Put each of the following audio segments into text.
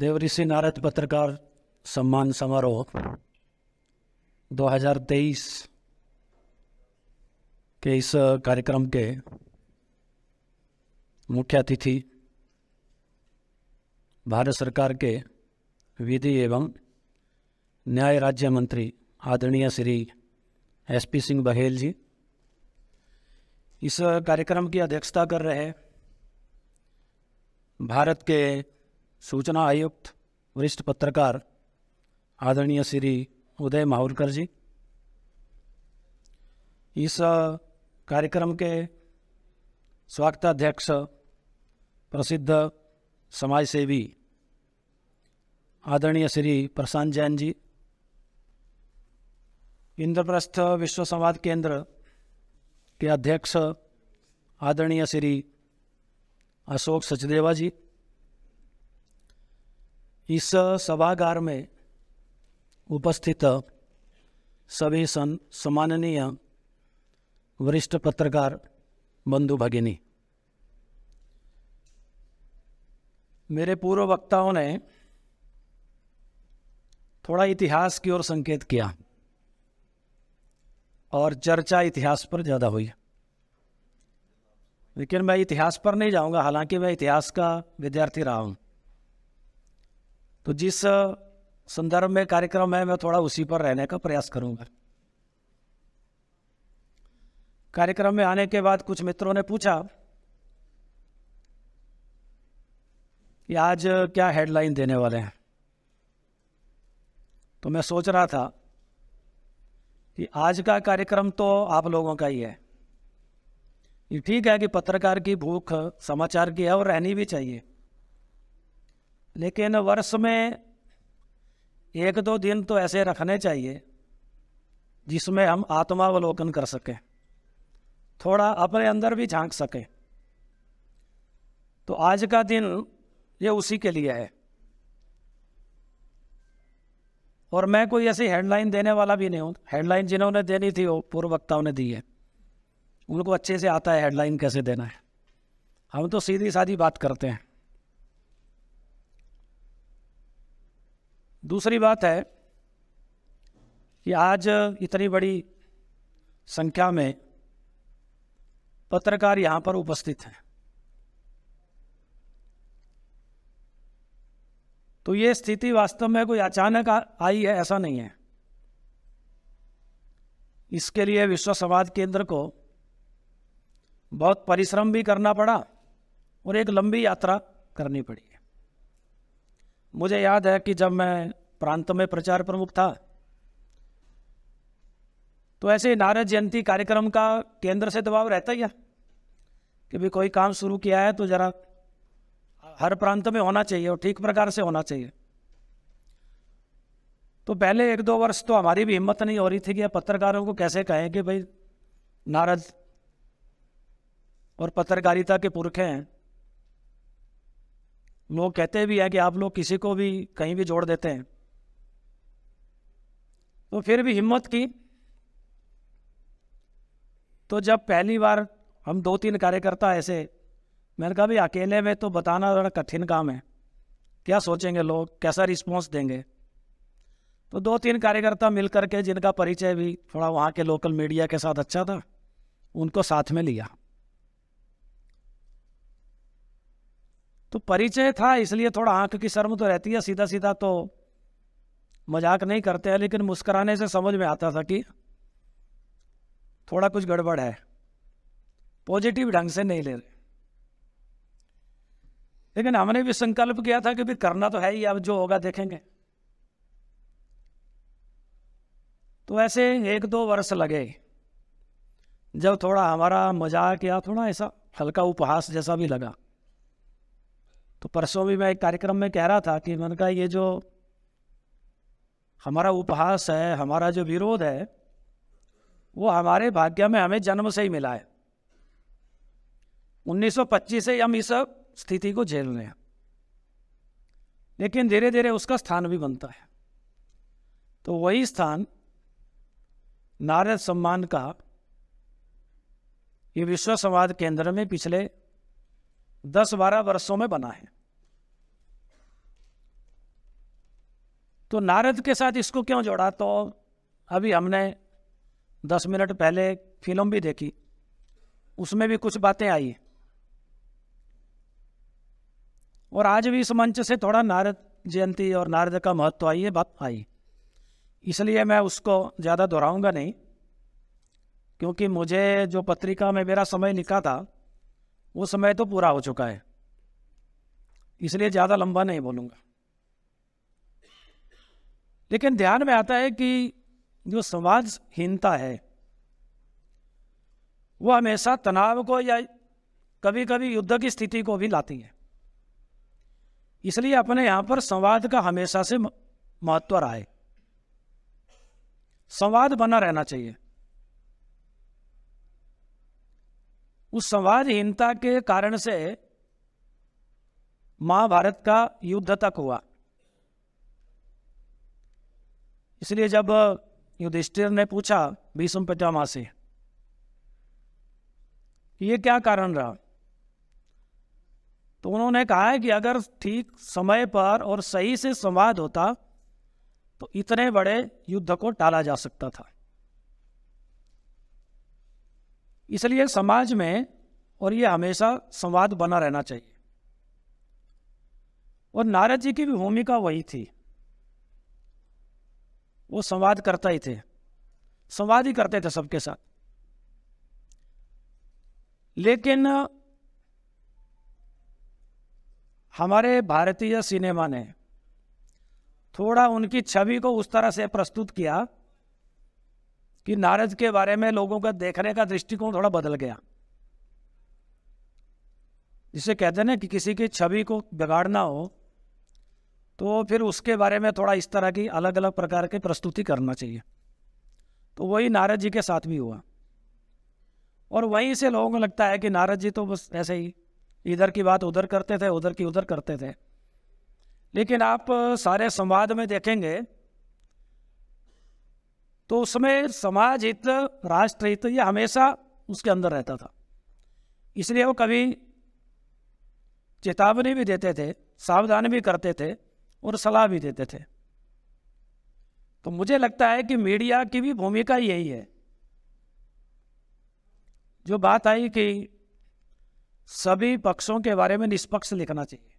देवऋषि नारद पत्रकार सम्मान समारोह 2023 के इस कार्यक्रम के मुख्य अतिथि भारत सरकार के विधि एवं न्याय राज्य मंत्री आदरणीय श्री एस पी सिंह बघेल जी इस कार्यक्रम की अध्यक्षता कर रहे भारत के सूचना आयुक्त वरिष्ठ पत्रकार आदरणीय श्री उदय माहौलकर जी इस कार्यक्रम के स्वागताध्यक्ष प्रसिद्ध समाजसेवी आदरणीय श्री प्रशांत जैन जी इंद्रप्रस्थ विश्व संवाद केंद्र के अध्यक्ष आदरणीय श्री अशोक सचदेवा जी इस सभागार में उपस्थित सभी सन सम्माननीय वरिष्ठ पत्रकार बंधु भगिनी मेरे पूर्व वक्ताओं ने थोड़ा इतिहास की ओर संकेत किया और चर्चा इतिहास पर ज़्यादा हुई लेकिन मैं इतिहास पर नहीं जाऊंगा हालांकि मैं इतिहास का विद्यार्थी रहा हूँ तो जिस संदर्भ में कार्यक्रम है मैं थोड़ा उसी पर रहने का प्रयास करूंगा कार्यक्रम में आने के बाद कुछ मित्रों ने पूछा कि आज क्या हेडलाइन देने वाले हैं तो मैं सोच रहा था कि आज का कार्यक्रम तो आप लोगों का ही है ये ठीक है कि पत्रकार की भूख समाचार की है और रहनी भी चाहिए लेकिन वर्ष में एक दो दिन तो ऐसे रखने चाहिए जिसमें हम आत्मावलोकन कर सकें थोड़ा अपने अंदर भी झांक सकें तो आज का दिन ये उसी के लिए है और मैं कोई ऐसी हेडलाइन देने वाला भी नहीं हूँ हेडलाइन जिन्होंने देनी थी वो पूर्व वक्ताओं ने दी है उनको अच्छे से आता है हेडलाइन कैसे देना है हम तो सीधी सादी बात करते हैं दूसरी बात है कि आज इतनी बड़ी संख्या में पत्रकार यहाँ पर उपस्थित हैं तो ये स्थिति वास्तव में कोई अचानक आई है ऐसा नहीं है इसके लिए विश्व संवाद केंद्र को बहुत परिश्रम भी करना पड़ा और एक लंबी यात्रा करनी पड़ी मुझे याद है कि जब मैं प्रांत में प्रचार प्रमुख था तो ऐसे नारद जयंती कार्यक्रम का केंद्र से दबाव रहता ही है कि भी कोई काम शुरू किया है तो ज़रा हर प्रांत में होना चाहिए और ठीक प्रकार से होना चाहिए तो पहले एक दो वर्ष तो हमारी भी हिम्मत नहीं हो रही थी कि पत्रकारों को कैसे कहें कि भाई नारद और पत्रकारिता के पुरखे हैं लोग कहते भी हैं कि आप लोग किसी को भी कहीं भी जोड़ देते हैं तो फिर भी हिम्मत की तो जब पहली बार हम दो तीन कार्यकर्ता ऐसे मैंने कहा भाई अकेले में तो बताना बड़ा कठिन काम है क्या सोचेंगे लोग कैसा रिस्पॉन्स देंगे तो दो तीन कार्यकर्ता मिल करके जिनका परिचय भी थोड़ा वहाँ के लोकल मीडिया के साथ अच्छा था उनको साथ में लिया तो परिचय था इसलिए थोड़ा आंख की शर्म तो रहती है सीधा सीधा तो मजाक नहीं करते हैं लेकिन मुस्कराने से समझ में आता था कि थोड़ा कुछ गड़बड़ है पॉजिटिव ढंग से नहीं ले रहे लेकिन हमने भी संकल्प किया था कि भी करना तो है ही अब जो होगा देखेंगे तो ऐसे एक दो वर्ष लगे जब थोड़ा हमारा मजाक या थोड़ा ऐसा हल्का उपहास जैसा भी लगा तो परसों भी मैं एक कार्यक्रम में कह रहा था कि मन का ये जो हमारा उपहास है हमारा जो विरोध है वो हमारे भाग्य में हमें जन्म से ही मिला है 1925 से हम इस स्थिति को झेल रहे हैं लेकिन धीरे धीरे उसका स्थान भी बनता है तो वही स्थान नारद सम्मान का ये विश्व संवाद केंद्र में पिछले दस बारह वर्षों में बना है तो नारद के साथ इसको क्यों जोड़ा तो अभी हमने दस मिनट पहले फिल्म भी देखी उसमें भी कुछ बातें आई और आज भी इस मंच से थोड़ा नारद जयंती और नारद का महत्व आई है बात आई इसलिए मैं उसको ज़्यादा दोहराऊंगा नहीं क्योंकि मुझे जो पत्रिका में मेरा समय लिखा था वो समय तो पूरा हो चुका है इसलिए ज़्यादा लंबा नहीं बोलूंगा लेकिन ध्यान में आता है कि जो समाजहीनता है वो हमेशा तनाव को या कभी कभी युद्ध की स्थिति को भी लाती है इसलिए अपने यहां पर संवाद का हमेशा से महत्व रहा है संवाद बना रहना चाहिए उस संवादहीनता के कारण से महाभारत का युद्ध तक हुआ इसलिए जब युधिष्ठिर ने पूछा भीष्म पितामह से ये क्या कारण रहा तो उन्होंने कहा है कि अगर ठीक समय पर और सही से संवाद होता तो इतने बड़े युद्ध को टाला जा सकता था इसलिए समाज में और ये हमेशा संवाद बना रहना चाहिए और नारद जी की भी भूमिका वही थी वो संवाद करता ही थे संवाद ही करते थे सबके साथ लेकिन हमारे भारतीय सिनेमा ने थोड़ा उनकी छवि को उस तरह से प्रस्तुत किया कि नारद के बारे में लोगों का देखने का दृष्टिकोण थोड़ा बदल गया जिसे कहते हैं ना कि किसी की छवि को बिगाड़ना हो तो फिर उसके बारे में थोड़ा इस तरह की अलग अलग प्रकार की प्रस्तुति करना चाहिए तो वही नारद जी के साथ भी हुआ और वहीं से लोगों को लगता है कि नारद जी तो बस ऐसे ही इधर की बात उधर करते थे उधर की उधर करते थे लेकिन आप सारे संवाद में देखेंगे तो उसमें समाज हित राष्ट्र हित यह हमेशा उसके अंदर रहता था इसलिए वो कभी चेतावनी भी देते थे सावधान भी करते थे और सलाह भी देते थे तो मुझे लगता है कि मीडिया की भी भूमिका यही है जो बात आई कि सभी पक्षों के बारे में निष्पक्ष लिखना चाहिए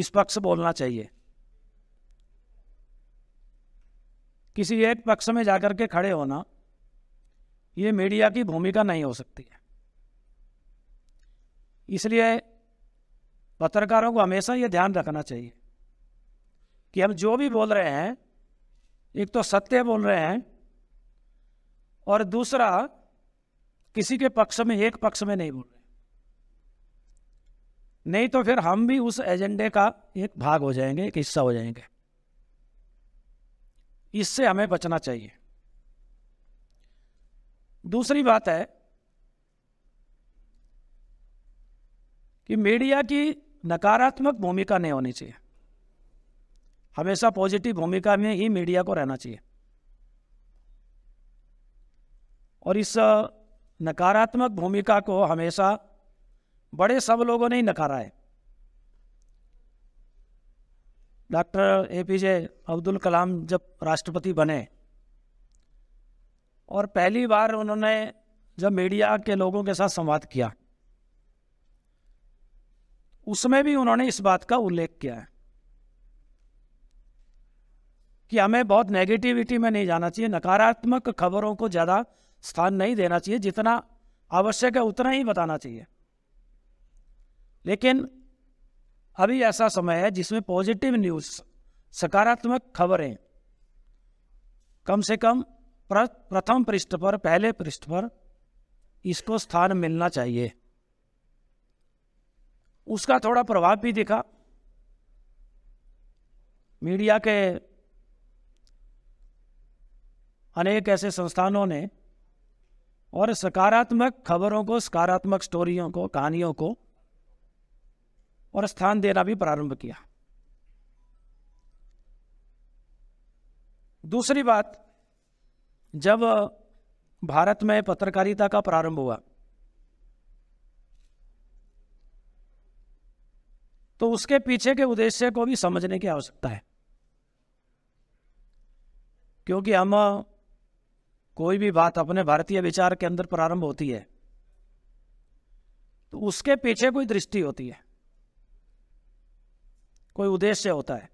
निष्पक्ष बोलना चाहिए किसी एक पक्ष में जाकर के खड़े होना ये मीडिया की भूमिका नहीं हो सकती है इसलिए पत्रकारों को हमेशा ये ध्यान रखना चाहिए कि हम जो भी बोल रहे हैं एक तो सत्य बोल रहे हैं और दूसरा किसी के पक्ष में एक पक्ष में नहीं बोल रहे नहीं तो फिर हम भी उस एजेंडे का एक भाग हो जाएंगे एक हिस्सा हो जाएंगे इससे हमें बचना चाहिए दूसरी बात है कि मीडिया की नकारात्मक भूमिका नहीं होनी चाहिए हमेशा पॉजिटिव भूमिका में ही मीडिया को रहना चाहिए और इस नकारात्मक भूमिका को हमेशा बड़े सब लोगों ने ही नकारा है doctor A P J Abdul Kalam जब राष्ट्रपति बने और पहली बार उन्होंने जब मीडिया के लोगों के साथ संवाद किया उसमें भी उन्होंने इस बात का उल्लेख किया है कि हमें बहुत नेगेटिविटी में नहीं जाना चाहिए नकारात्मक खबरों को ज़्यादा स्थान नहीं देना चाहिए जितना आवश्यक है उतना ही बताना चाहिए लेकिन अभी ऐसा समय है जिसमें पॉजिटिव न्यूज सकारात्मक खबरें कम से कम प्रथम पृष्ठ पर पहले पृष्ठ पर इसको स्थान मिलना चाहिए उसका थोड़ा प्रभाव भी दिखा मीडिया के अनेक ऐसे संस्थानों ने और सकारात्मक खबरों को सकारात्मक स्टोरियों को कहानियों को और स्थान देना भी प्रारंभ किया दूसरी बात जब भारत में पत्रकारिता का प्रारंभ हुआ तो उसके पीछे के उद्देश्य को भी समझने की आवश्यकता है क्योंकि हम कोई भी बात अपने भारतीय विचार के अंदर प्रारंभ होती है तो उसके पीछे कोई दृष्टि होती है कोई उद्देश्य होता है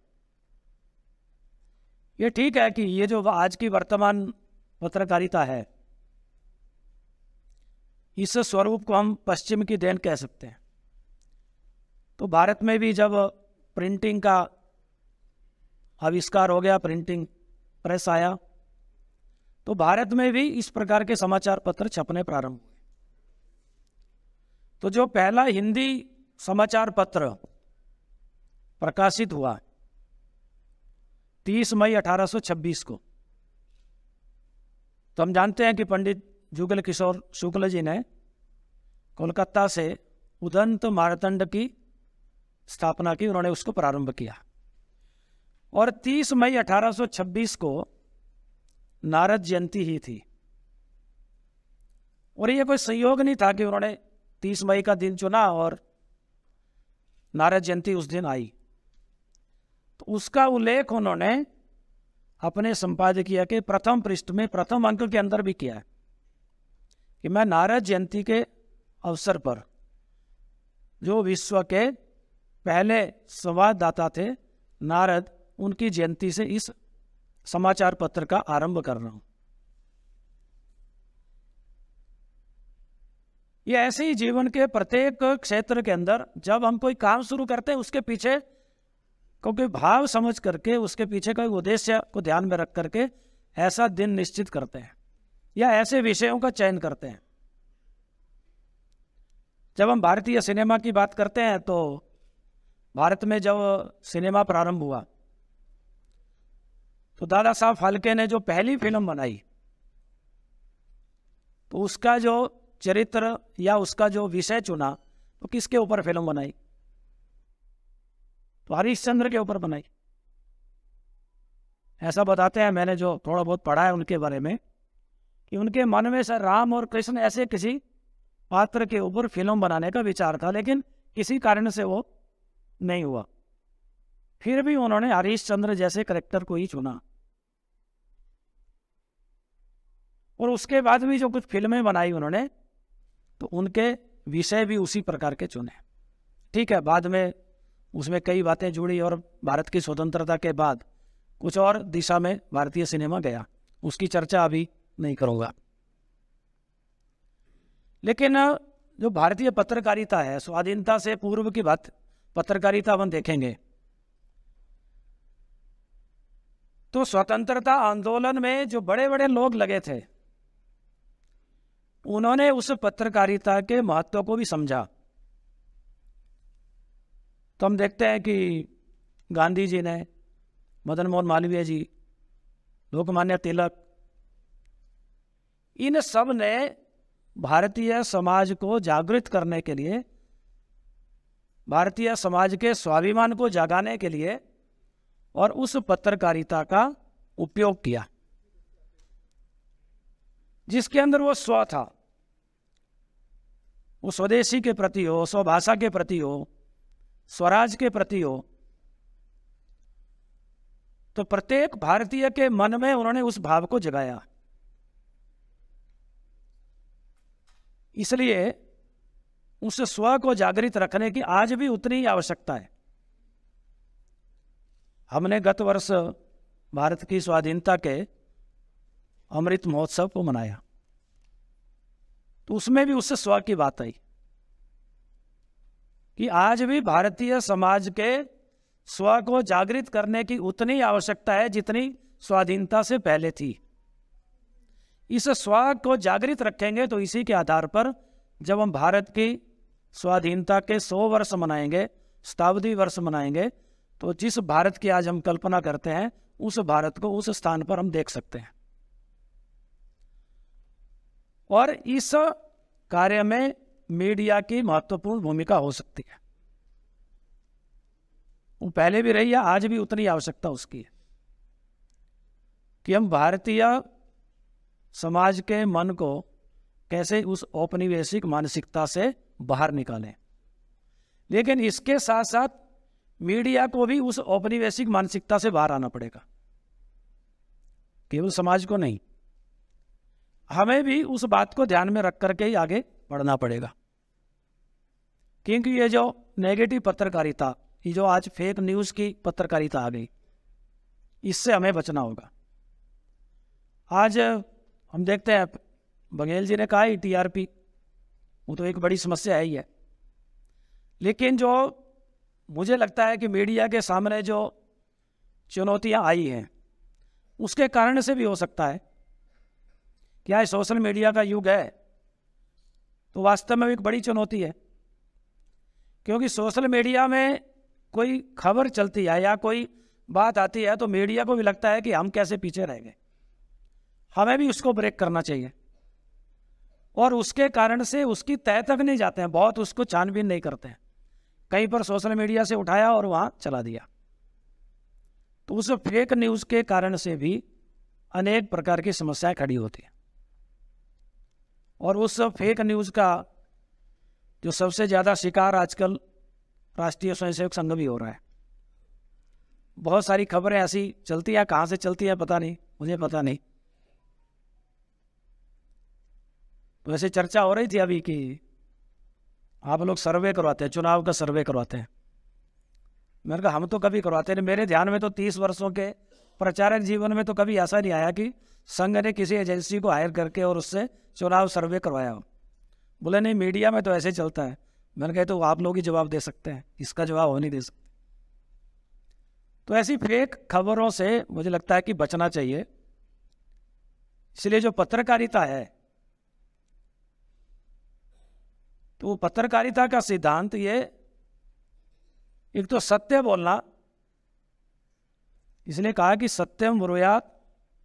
ये ठीक है कि ये जो आज की वर्तमान पत्रकारिता है इस स्वरूप को हम पश्चिम की देन कह सकते हैं तो भारत में भी जब प्रिंटिंग का आविष्कार हो गया प्रिंटिंग प्रेस आया तो भारत में भी इस प्रकार के समाचार पत्र छपने प्रारंभ हुए तो जो पहला हिंदी समाचार पत्र प्रकाशित हुआ तीस मई 1826 को तो हम जानते हैं कि पंडित जुगल किशोर शुक्ल जी ने कोलकाता से उदंत मारतंड की स्थापना की उन्होंने उसको प्रारंभ किया और 30 मई 1826 को नारद जयंती ही थी और यह कोई संयोग नहीं था कि उन्होंने 30 मई का दिन चुना और नारद जयंती उस दिन आई तो उसका उल्लेख उन्होंने अपने संपादकीय के प्रथम पृष्ठ में प्रथम अंक के अंदर भी किया है कि मैं नारद जयंती के अवसर पर जो विश्व के पहले संवाददाता थे नारद उनकी जयंती से इस समाचार पत्र का आरंभ कर रहा हूं ये ऐसे ही जीवन के प्रत्येक क्षेत्र के अंदर जब हम कोई काम शुरू करते हैं उसके पीछे क्योंकि भाव समझ करके उसके पीछे का उद्देश्य को ध्यान में रख करके ऐसा दिन निश्चित करते हैं या ऐसे विषयों का चयन करते हैं जब हम भारतीय सिनेमा की बात करते हैं तो भारत में जब सिनेमा प्रारंभ हुआ तो दादा साहब फाल्के ने जो पहली फिल्म बनाई तो उसका जो चरित्र या उसका जो विषय चुना तो किसके ऊपर फिल्म बनाई हरिश्चंद्र के ऊपर बनाई ऐसा बताते हैं मैंने जो थोड़ा बहुत पढ़ा है उनके बारे में कि उनके मन में सर राम और कृष्ण ऐसे किसी पात्र के ऊपर फिल्म बनाने का विचार था लेकिन किसी कारण से वो नहीं हुआ फिर भी उन्होंने हरीश चंद्र जैसे करेक्टर को ही चुना और उसके बाद भी जो कुछ फिल्में बनाई उन्होंने तो उनके विषय भी उसी प्रकार के चुने ठीक है बाद में उसमें कई बातें जुड़ी और भारत की स्वतंत्रता के बाद कुछ और दिशा में भारतीय सिनेमा गया उसकी चर्चा अभी नहीं करूँगा लेकिन जो भारतीय पत्रकारिता है स्वाधीनता से पूर्व की बात पत्रकारिता हम देखेंगे तो स्वतंत्रता आंदोलन में जो बड़े बड़े लोग लगे थे उन्होंने उस पत्रकारिता के महत्व को भी समझा तो हम देखते हैं कि गांधी जी ने मदन मोहन मालवीय जी लोकमान्य तिलक इन सब ने भारतीय समाज को जागृत करने के लिए भारतीय समाज के स्वाभिमान को जगाने के लिए और उस पत्रकारिता का उपयोग किया जिसके अंदर वो स्व था वो स्वदेशी के प्रति हो स्वभाषा के प्रति हो स्वराज के प्रति हो तो प्रत्येक भारतीय के मन में उन्होंने उस भाव को जगाया इसलिए उस स्व को जागृत रखने की आज भी उतनी ही आवश्यकता है हमने गत वर्ष भारत की स्वाधीनता के अमृत महोत्सव को मनाया तो उसमें भी उससे स्व की बात आई कि आज भी भारतीय समाज के स्व को जागृत करने की उतनी आवश्यकता है जितनी स्वाधीनता से पहले थी इस स्व को जागृत रखेंगे तो इसी के आधार पर जब हम भारत की स्वाधीनता के सौ वर्ष मनाएंगे शताब्दी वर्ष मनाएंगे तो जिस भारत की आज हम कल्पना करते हैं उस भारत को उस स्थान पर हम देख सकते हैं और इस कार्य में मीडिया की महत्वपूर्ण भूमिका हो सकती है वो पहले भी रही है आज भी उतनी आवश्यकता उसकी है कि हम भारतीय समाज के मन को कैसे उस औपनिवेशिक मानसिकता से बाहर निकालें लेकिन इसके साथ साथ मीडिया को भी उस औपनिवेशिक मानसिकता से बाहर आना पड़ेगा केवल समाज को नहीं हमें भी उस बात को ध्यान में रख करके ही आगे पढ़ना पड़ेगा क्योंकि ये जो नेगेटिव पत्रकारिता ये जो आज फेक न्यूज़ की पत्रकारिता आ गई इससे हमें बचना होगा आज हम देखते हैं बघेल जी ने कहा ही टीआरपी e वो तो एक बड़ी समस्या है ही है लेकिन जो मुझे लगता है कि मीडिया के सामने जो चुनौतियां आई हैं उसके कारण से भी हो सकता है क्या सोशल मीडिया का युग है तो वास्तव में एक बड़ी चुनौती है क्योंकि सोशल मीडिया में कोई खबर चलती है या कोई बात आती है तो मीडिया को भी लगता है कि हम कैसे पीछे रह गए हमें भी उसको ब्रेक करना चाहिए और उसके कारण से उसकी तय तक नहीं जाते हैं बहुत उसको छानबीन नहीं करते हैं कहीं पर सोशल मीडिया से उठाया और वहाँ चला दिया तो उस फेक न्यूज़ के कारण से भी अनेक प्रकार की समस्याएं खड़ी होती हैं और उस फेक न्यूज़ का जो सबसे ज़्यादा शिकार आजकल राष्ट्रीय स्वयंसेवक संघ भी हो रहा है बहुत सारी खबरें ऐसी चलती है कहाँ से चलती है पता नहीं मुझे पता नहीं वैसे चर्चा हो रही थी अभी कि आप लोग सर्वे करवाते हैं चुनाव का सर्वे करवाते हैं मैंने कहा हम तो कभी करवाते नहीं मेरे ध्यान में तो तीस वर्षों के प्रचारक जीवन में तो कभी ऐसा नहीं आया कि संघ ने किसी एजेंसी को हायर करके और उससे चुनाव सर्वे करवाया हो बोले नहीं मीडिया में तो ऐसे चलता है मैंने कहे तो आप लोग ही जवाब दे सकते हैं इसका जवाब हो नहीं दे सकते तो ऐसी फेक खबरों से मुझे लगता है कि बचना चाहिए इसलिए जो पत्रकारिता है तो वो पत्रकारिता का सिद्धांत ये एक तो सत्य बोलना इसलिए कहा कि सत्यम ब्रुयात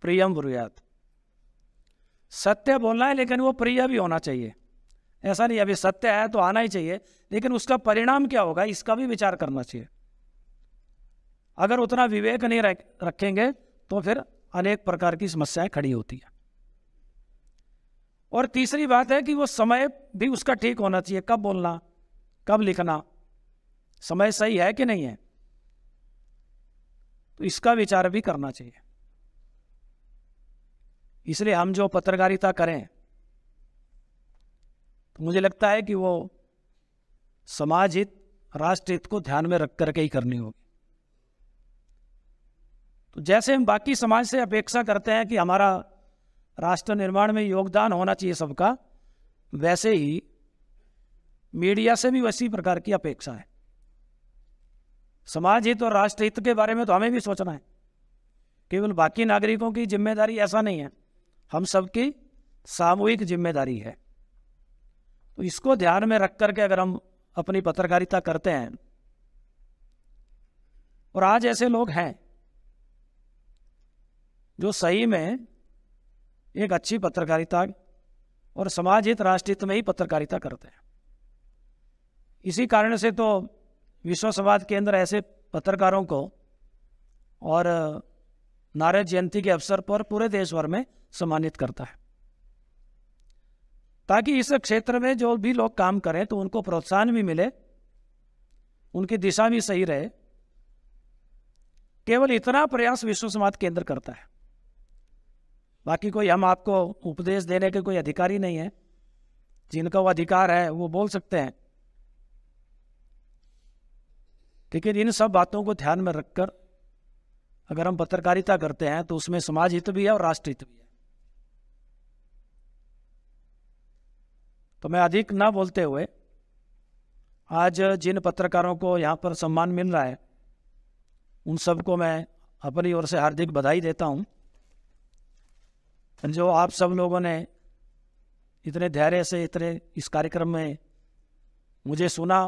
प्रियम ब्रुयात सत्य बोलना है लेकिन वो प्रिय भी होना चाहिए ऐसा नहीं अभी सत्य है तो आना ही चाहिए लेकिन उसका परिणाम क्या होगा इसका भी विचार करना चाहिए अगर उतना विवेक नहीं रखेंगे तो फिर अनेक प्रकार की समस्याएं खड़ी होती हैं और तीसरी बात है कि वो समय भी उसका ठीक होना चाहिए कब बोलना कब लिखना समय सही है कि नहीं है तो इसका विचार भी करना चाहिए इसलिए हम जो पत्रकारिता करें तो मुझे लगता है कि वो समाज हित राष्ट्र हित को ध्यान में रख करके ही करनी होगी तो जैसे हम बाकी समाज से अपेक्षा करते हैं कि हमारा राष्ट्र निर्माण में योगदान होना चाहिए सबका वैसे ही मीडिया से भी वैसी प्रकार की अपेक्षा है समाज हित और राष्ट्र हित के बारे में तो हमें भी सोचना है केवल बाकी नागरिकों की जिम्मेदारी ऐसा नहीं है हम सबकी सामूहिक जिम्मेदारी है तो इसको ध्यान में रख करके अगर हम अपनी पत्रकारिता करते हैं और आज ऐसे लोग हैं जो सही में एक अच्छी पत्रकारिता और समाज हित राष्ट्र हित में ही पत्रकारिता करते हैं इसी कारण से तो विश्व संवाद के अंदर ऐसे पत्रकारों को और नारद जयंती के अवसर पर पूरे देश भर में सम्मानित करता है ताकि इस क्षेत्र में जो भी लोग काम करें तो उनको प्रोत्साहन भी मिले उनकी दिशा भी सही रहे केवल इतना प्रयास विश्व समाज केंद्र करता है बाकी कोई हम आपको उपदेश देने के कोई अधिकारी नहीं है जिनका वो अधिकार है वो बोल सकते हैं लेकिन इन सब बातों को ध्यान में रखकर अगर हम पत्रकारिता करते हैं तो उसमें समाज हित भी है और राष्ट्र हित भी है तो मैं अधिक ना बोलते हुए आज जिन पत्रकारों को यहाँ पर सम्मान मिल रहा है उन सबको मैं अपनी ओर से हार्दिक बधाई देता हूँ जो आप सब लोगों ने इतने धैर्य से इतने इस कार्यक्रम में मुझे सुना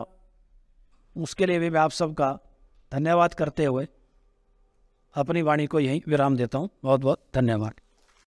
उसके लिए भी मैं आप सबका धन्यवाद करते हुए अपनी वाणी को यहीं विराम देता हूँ बहुत बहुत धन्यवाद